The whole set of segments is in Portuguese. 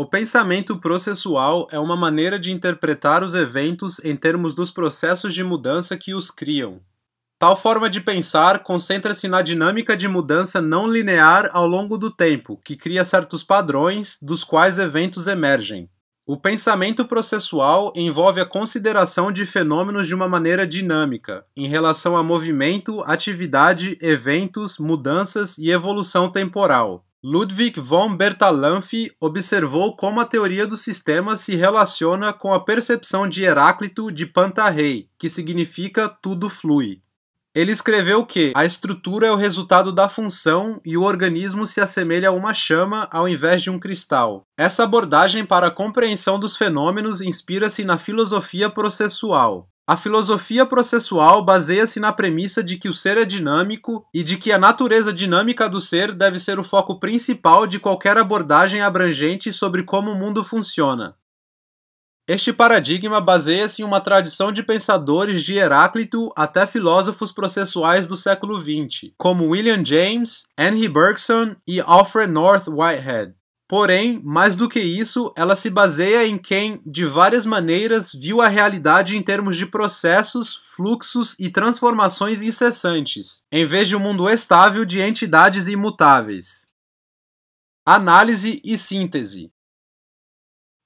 O pensamento processual é uma maneira de interpretar os eventos em termos dos processos de mudança que os criam. Tal forma de pensar concentra-se na dinâmica de mudança não linear ao longo do tempo, que cria certos padrões dos quais eventos emergem. O pensamento processual envolve a consideração de fenômenos de uma maneira dinâmica, em relação a movimento, atividade, eventos, mudanças e evolução temporal. Ludwig von Bertalanffy observou como a teoria do sistema se relaciona com a percepção de Heráclito de Pantarrei, que significa tudo flui. Ele escreveu que a estrutura é o resultado da função e o organismo se assemelha a uma chama ao invés de um cristal. Essa abordagem para a compreensão dos fenômenos inspira-se na filosofia processual. A filosofia processual baseia-se na premissa de que o ser é dinâmico e de que a natureza dinâmica do ser deve ser o foco principal de qualquer abordagem abrangente sobre como o mundo funciona. Este paradigma baseia-se em uma tradição de pensadores de Heráclito até filósofos processuais do século XX, como William James, Henry Bergson e Alfred North Whitehead. Porém, mais do que isso, ela se baseia em quem, de várias maneiras, viu a realidade em termos de processos, fluxos e transformações incessantes, em vez de um mundo estável de entidades imutáveis. Análise e síntese.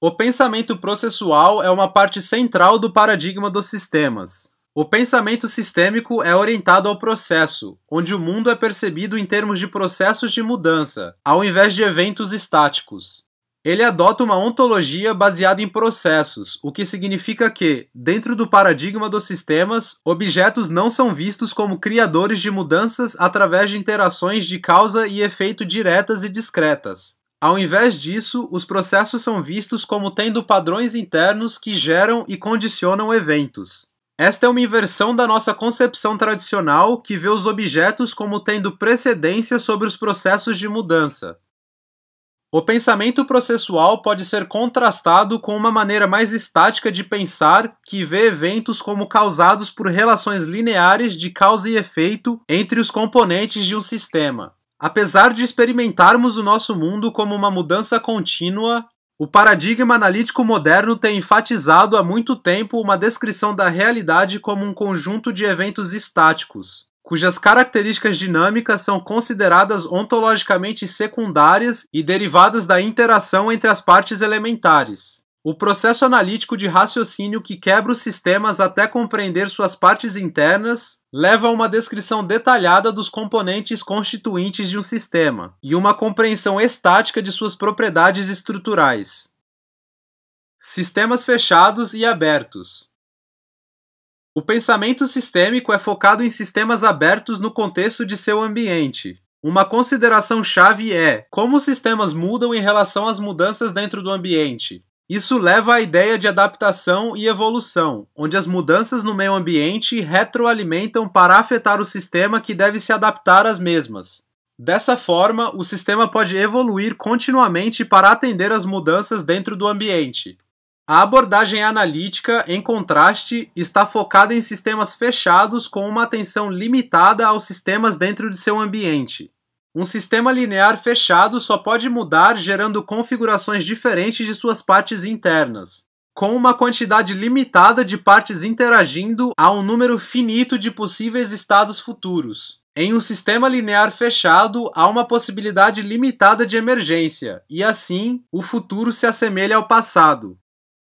O pensamento processual é uma parte central do paradigma dos sistemas. O pensamento sistêmico é orientado ao processo, onde o mundo é percebido em termos de processos de mudança, ao invés de eventos estáticos. Ele adota uma ontologia baseada em processos, o que significa que, dentro do paradigma dos sistemas, objetos não são vistos como criadores de mudanças através de interações de causa e efeito diretas e discretas. Ao invés disso, os processos são vistos como tendo padrões internos que geram e condicionam eventos. Esta é uma inversão da nossa concepção tradicional que vê os objetos como tendo precedência sobre os processos de mudança. O pensamento processual pode ser contrastado com uma maneira mais estática de pensar que vê eventos como causados por relações lineares de causa e efeito entre os componentes de um sistema. Apesar de experimentarmos o nosso mundo como uma mudança contínua, o paradigma analítico moderno tem enfatizado há muito tempo uma descrição da realidade como um conjunto de eventos estáticos, cujas características dinâmicas são consideradas ontologicamente secundárias e derivadas da interação entre as partes elementares. O processo analítico de raciocínio que quebra os sistemas até compreender suas partes internas leva a uma descrição detalhada dos componentes constituintes de um sistema e uma compreensão estática de suas propriedades estruturais. Sistemas fechados e abertos. O pensamento sistêmico é focado em sistemas abertos no contexto de seu ambiente, uma consideração chave é como os sistemas mudam em relação às mudanças dentro do ambiente. Isso leva à ideia de adaptação e evolução, onde as mudanças no meio ambiente retroalimentam para afetar o sistema que deve se adaptar às mesmas. Dessa forma, o sistema pode evoluir continuamente para atender às mudanças dentro do ambiente. A abordagem analítica, em contraste, está focada em sistemas fechados com uma atenção limitada aos sistemas dentro de seu ambiente. Um sistema linear fechado só pode mudar gerando configurações diferentes de suas partes internas, com uma quantidade limitada de partes interagindo a um número finito de possíveis estados futuros. Em um sistema linear fechado, há uma possibilidade limitada de emergência, e assim o futuro se assemelha ao passado.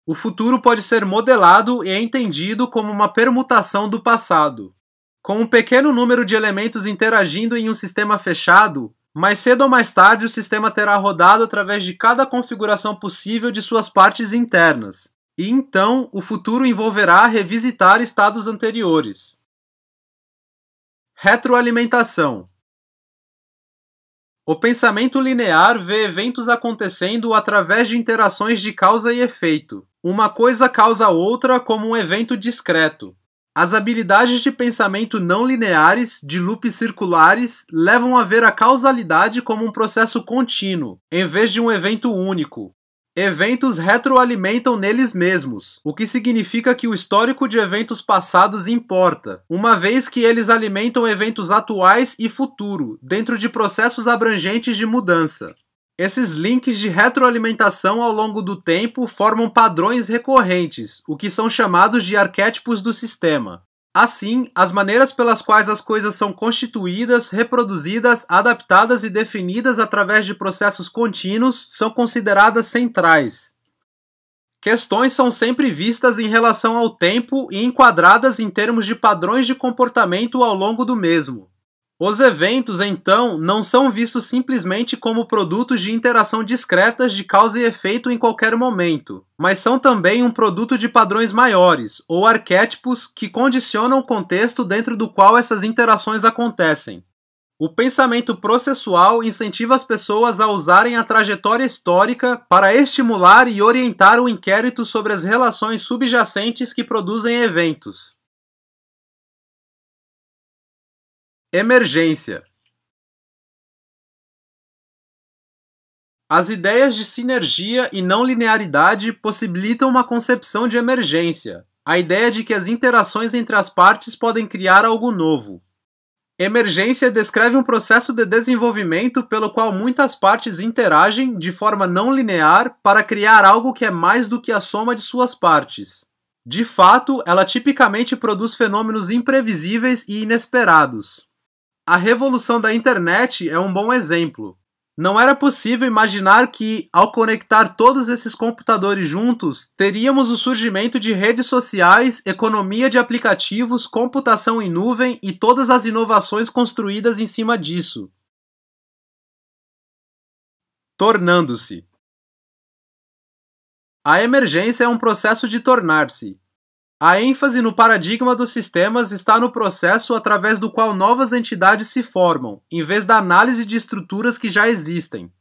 O futuro pode ser modelado e entendido como uma permutação do passado. Com um pequeno número de elementos interagindo em um sistema fechado, mais cedo ou mais tarde o sistema terá rodado através de cada configuração possível de suas partes internas, e então o futuro envolverá revisitar estados anteriores. Retroalimentação o pensamento linear vê eventos acontecendo através de interações de causa e efeito. Uma coisa causa outra como um evento discreto. As habilidades de pensamento não lineares, de loops circulares, levam a ver a causalidade como um processo contínuo, em vez de um evento único. Eventos retroalimentam neles mesmos, o que significa que o histórico de eventos passados importa, uma vez que eles alimentam eventos atuais e futuro, dentro de processos abrangentes de mudança. Esses links de retroalimentação ao longo do tempo formam padrões recorrentes, o que são chamados de arquétipos do sistema. Assim, as maneiras pelas quais as coisas são constituídas, reproduzidas, adaptadas e definidas através de processos contínuos são consideradas centrais. Questões são sempre vistas em relação ao tempo e enquadradas em termos de padrões de comportamento ao longo do mesmo. Os eventos, então, não são vistos simplesmente como produtos de interação discretas de causa e efeito em qualquer momento, mas são também um produto de padrões maiores, ou arquétipos, que condicionam o contexto dentro do qual essas interações acontecem. O pensamento processual incentiva as pessoas a usarem a trajetória histórica para estimular e orientar o inquérito sobre as relações subjacentes que produzem eventos. Emergência. As ideias de sinergia e não linearidade possibilitam uma concepção de emergência, a ideia de que as interações entre as partes podem criar algo novo. Emergência descreve um processo de desenvolvimento pelo qual muitas partes interagem de forma não linear para criar algo que é mais do que a soma de suas partes. De fato, ela tipicamente produz fenômenos imprevisíveis e inesperados. A revolução da internet é um bom exemplo. Não era possível imaginar que, ao conectar todos esses computadores juntos, teríamos o surgimento de redes sociais, economia de aplicativos, computação em nuvem e todas as inovações construídas em cima disso. Tornando-se. A emergência é um processo de tornar-se, a ênfase no paradigma dos sistemas está no processo através do qual novas entidades se formam, em vez da análise de estruturas que já existem.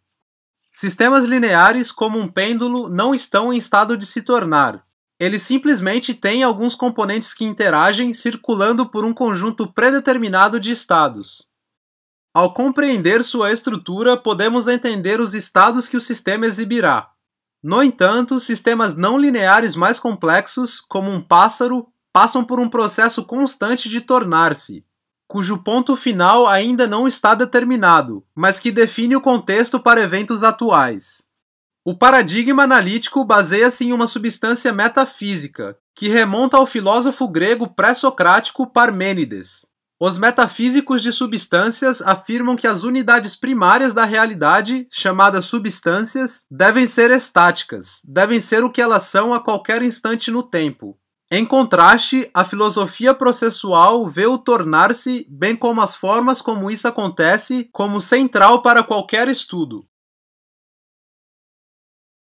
Sistemas lineares, como um pêndulo, não estão em estado de se tornar. Eles simplesmente têm alguns componentes que interagem, circulando por um conjunto predeterminado de estados. Ao compreender sua estrutura, podemos entender os estados que o sistema exibirá. No entanto, sistemas não lineares mais complexos, como um pássaro, passam por um processo constante de tornar-se, cujo ponto final ainda não está determinado, mas que define o contexto para eventos atuais. O paradigma analítico baseia-se em uma substância metafísica, que remonta ao filósofo grego pré-socrático Parmênides. Os metafísicos de substâncias afirmam que as unidades primárias da realidade, chamadas substâncias, devem ser estáticas, devem ser o que elas são a qualquer instante no tempo. Em contraste, a filosofia processual vê o tornar-se, bem como as formas como isso acontece, como central para qualquer estudo.